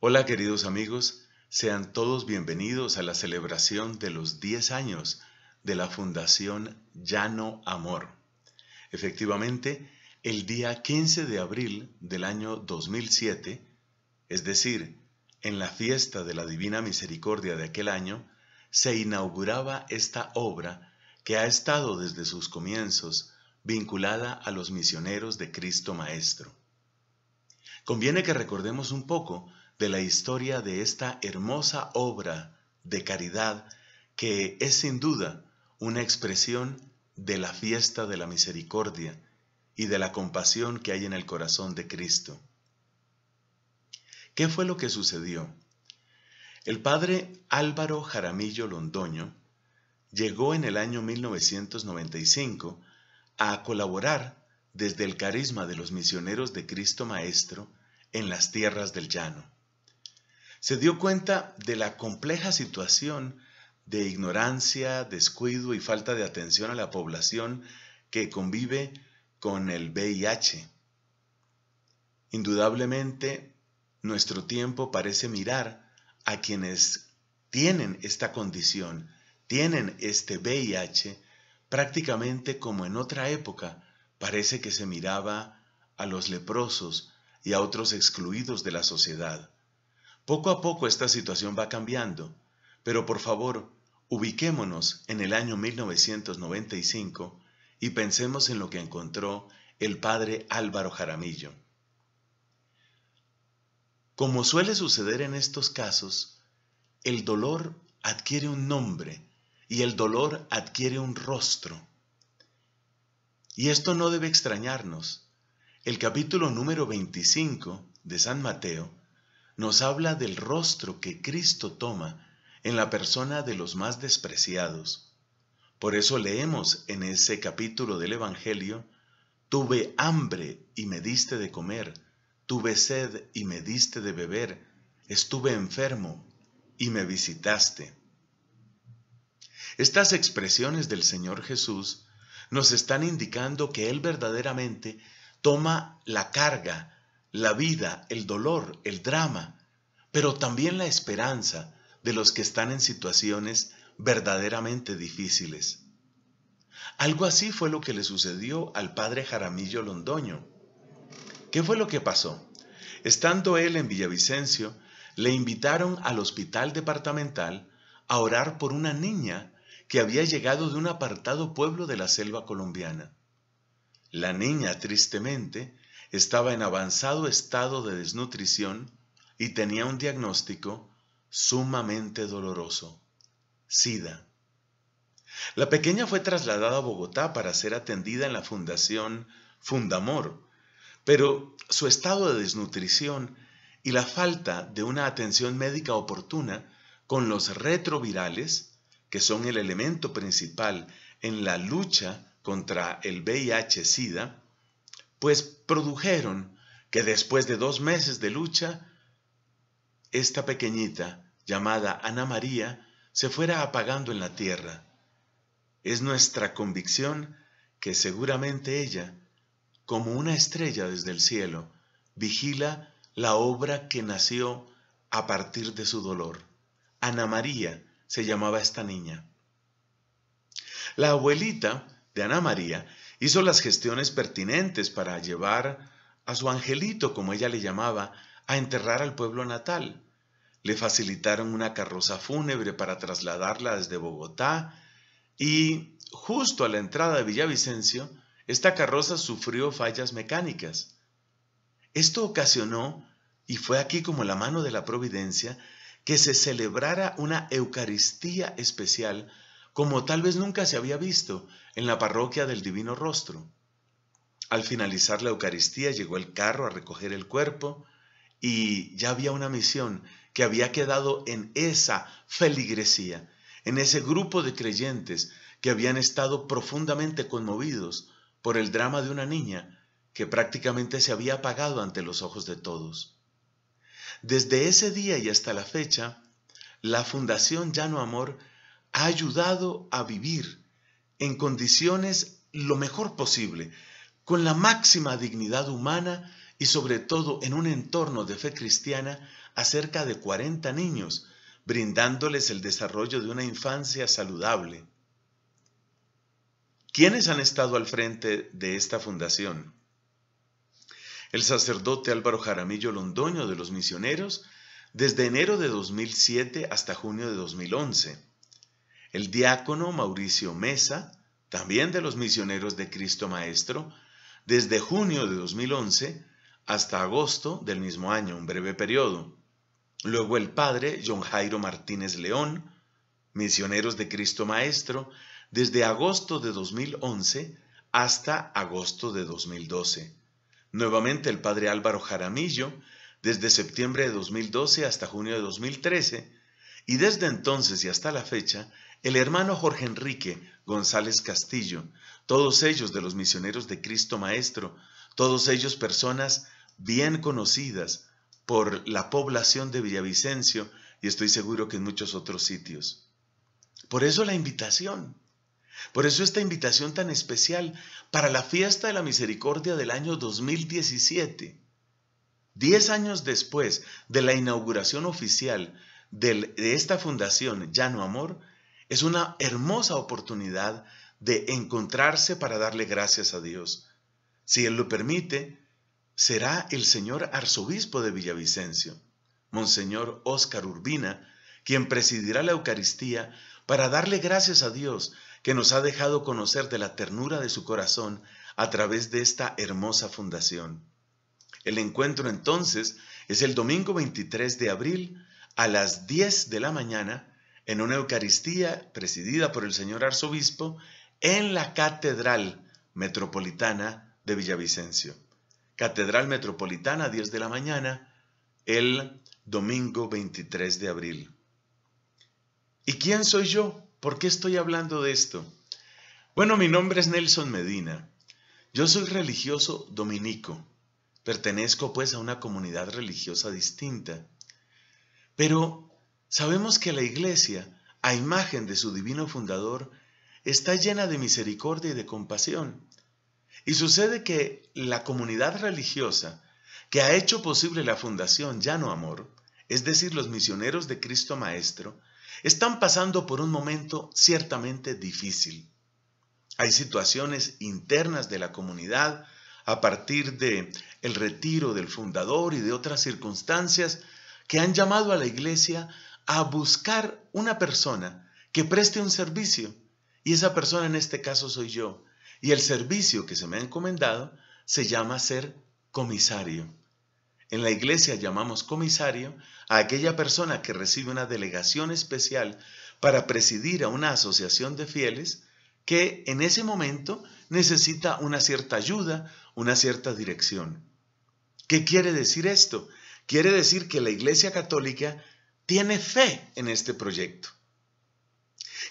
Hola queridos amigos, sean todos bienvenidos a la celebración de los 10 años de la Fundación Llano Amor. Efectivamente, el día 15 de abril del año 2007, es decir, en la fiesta de la Divina Misericordia de aquel año, se inauguraba esta obra que ha estado desde sus comienzos vinculada a los misioneros de Cristo Maestro. Conviene que recordemos un poco de la historia de esta hermosa obra de caridad que es sin duda una expresión de la fiesta de la misericordia y de la compasión que hay en el corazón de Cristo. ¿Qué fue lo que sucedió? El padre Álvaro Jaramillo Londoño llegó en el año 1995 a colaborar desde el carisma de los misioneros de Cristo Maestro en las tierras del llano se dio cuenta de la compleja situación de ignorancia, descuido y falta de atención a la población que convive con el VIH. Indudablemente, nuestro tiempo parece mirar a quienes tienen esta condición, tienen este VIH, prácticamente como en otra época parece que se miraba a los leprosos y a otros excluidos de la sociedad. Poco a poco esta situación va cambiando, pero por favor, ubiquémonos en el año 1995 y pensemos en lo que encontró el padre Álvaro Jaramillo. Como suele suceder en estos casos, el dolor adquiere un nombre y el dolor adquiere un rostro. Y esto no debe extrañarnos. El capítulo número 25 de San Mateo nos habla del rostro que Cristo toma en la persona de los más despreciados. Por eso leemos en ese capítulo del Evangelio, Tuve hambre y me diste de comer, tuve sed y me diste de beber, estuve enfermo y me visitaste. Estas expresiones del Señor Jesús nos están indicando que Él verdaderamente toma la carga, la vida, el dolor, el drama, pero también la esperanza de los que están en situaciones verdaderamente difíciles. Algo así fue lo que le sucedió al padre Jaramillo Londoño. ¿Qué fue lo que pasó? Estando él en Villavicencio, le invitaron al hospital departamental a orar por una niña que había llegado de un apartado pueblo de la selva colombiana. La niña, tristemente, estaba en avanzado estado de desnutrición y tenía un diagnóstico sumamente doloroso, SIDA. La pequeña fue trasladada a Bogotá para ser atendida en la Fundación Fundamor, pero su estado de desnutrición y la falta de una atención médica oportuna con los retrovirales, que son el elemento principal en la lucha contra el VIH-Sida, pues produjeron que después de dos meses de lucha, esta pequeñita llamada Ana María se fuera apagando en la tierra. Es nuestra convicción que seguramente ella, como una estrella desde el cielo, vigila la obra que nació a partir de su dolor. Ana María se llamaba esta niña. La abuelita Ana María, hizo las gestiones pertinentes para llevar a su angelito, como ella le llamaba, a enterrar al pueblo natal. Le facilitaron una carroza fúnebre para trasladarla desde Bogotá y justo a la entrada de Villavicencio, esta carroza sufrió fallas mecánicas. Esto ocasionó, y fue aquí como la mano de la providencia, que se celebrara una Eucaristía especial como tal vez nunca se había visto en la parroquia del Divino Rostro. Al finalizar la Eucaristía llegó el carro a recoger el cuerpo y ya había una misión que había quedado en esa feligresía, en ese grupo de creyentes que habían estado profundamente conmovidos por el drama de una niña que prácticamente se había apagado ante los ojos de todos. Desde ese día y hasta la fecha, la Fundación Llano Amor ha ayudado a vivir en condiciones lo mejor posible, con la máxima dignidad humana y sobre todo en un entorno de fe cristiana a cerca de 40 niños, brindándoles el desarrollo de una infancia saludable. ¿Quiénes han estado al frente de esta fundación? El sacerdote Álvaro Jaramillo Londoño de los Misioneros, desde enero de 2007 hasta junio de 2011 el diácono Mauricio Mesa, también de los misioneros de Cristo Maestro, desde junio de 2011 hasta agosto del mismo año, un breve periodo. Luego el padre John Jairo Martínez León, misioneros de Cristo Maestro, desde agosto de 2011 hasta agosto de 2012. Nuevamente el padre Álvaro Jaramillo, desde septiembre de 2012 hasta junio de 2013, y desde entonces y hasta la fecha el hermano Jorge Enrique González Castillo, todos ellos de los misioneros de Cristo Maestro, todos ellos personas bien conocidas por la población de Villavicencio y estoy seguro que en muchos otros sitios. Por eso la invitación, por eso esta invitación tan especial para la fiesta de la misericordia del año 2017. Diez años después de la inauguración oficial de esta fundación Llano Amor, es una hermosa oportunidad de encontrarse para darle gracias a Dios. Si Él lo permite, será el señor arzobispo de Villavicencio, Monseñor Óscar Urbina, quien presidirá la Eucaristía para darle gracias a Dios que nos ha dejado conocer de la ternura de su corazón a través de esta hermosa fundación. El encuentro entonces es el domingo 23 de abril a las 10 de la mañana en una Eucaristía presidida por el señor arzobispo en la Catedral Metropolitana de Villavicencio. Catedral Metropolitana, 10 de la mañana, el domingo 23 de abril. ¿Y quién soy yo? ¿Por qué estoy hablando de esto? Bueno, mi nombre es Nelson Medina. Yo soy religioso dominico. Pertenezco pues a una comunidad religiosa distinta. Pero Sabemos que la Iglesia, a imagen de su divino fundador, está llena de misericordia y de compasión. Y sucede que la comunidad religiosa que ha hecho posible la fundación Llano Amor, es decir, los misioneros de Cristo Maestro, están pasando por un momento ciertamente difícil. Hay situaciones internas de la comunidad a partir de el retiro del fundador y de otras circunstancias que han llamado a la iglesia a buscar una persona que preste un servicio. Y esa persona en este caso soy yo. Y el servicio que se me ha encomendado se llama ser comisario. En la iglesia llamamos comisario a aquella persona que recibe una delegación especial para presidir a una asociación de fieles que en ese momento necesita una cierta ayuda, una cierta dirección. ¿Qué quiere decir esto? Quiere decir que la Iglesia Católica tiene fe en este proyecto.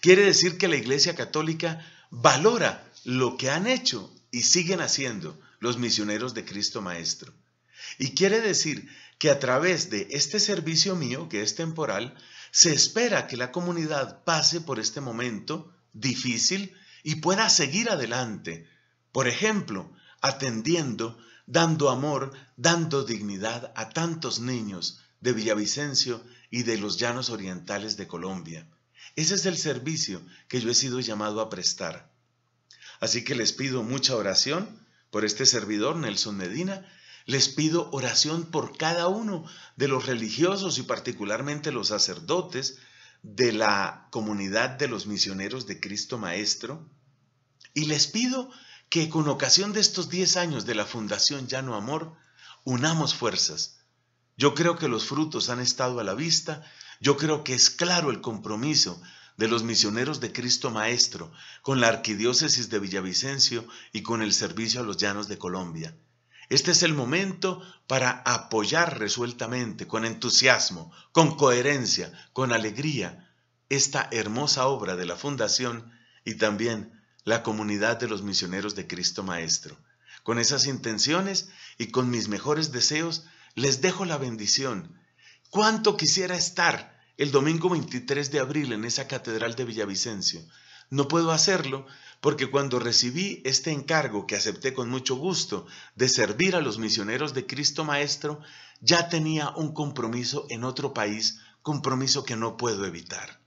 Quiere decir que la Iglesia Católica valora lo que han hecho y siguen haciendo los misioneros de Cristo Maestro. Y quiere decir que a través de este servicio mío, que es temporal, se espera que la comunidad pase por este momento difícil y pueda seguir adelante. Por ejemplo, atendiendo, dando amor, dando dignidad a tantos niños, de Villavicencio y de los llanos orientales de Colombia. Ese es el servicio que yo he sido llamado a prestar. Así que les pido mucha oración por este servidor Nelson Medina, les pido oración por cada uno de los religiosos y particularmente los sacerdotes de la comunidad de los misioneros de Cristo Maestro, y les pido que con ocasión de estos 10 años de la Fundación Llano Amor, unamos fuerzas yo creo que los frutos han estado a la vista, yo creo que es claro el compromiso de los misioneros de Cristo Maestro con la arquidiócesis de Villavicencio y con el servicio a los llanos de Colombia. Este es el momento para apoyar resueltamente, con entusiasmo, con coherencia, con alegría, esta hermosa obra de la Fundación y también la comunidad de los misioneros de Cristo Maestro. Con esas intenciones y con mis mejores deseos, les dejo la bendición. ¿Cuánto quisiera estar el domingo 23 de abril en esa catedral de Villavicencio? No puedo hacerlo porque cuando recibí este encargo que acepté con mucho gusto de servir a los misioneros de Cristo Maestro, ya tenía un compromiso en otro país, compromiso que no puedo evitar.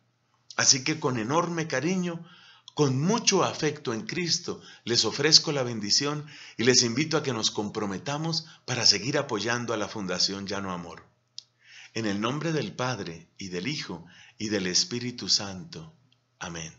Así que con enorme cariño con mucho afecto en Cristo les ofrezco la bendición y les invito a que nos comprometamos para seguir apoyando a la Fundación Llano Amor. En el nombre del Padre y del Hijo y del Espíritu Santo. Amén.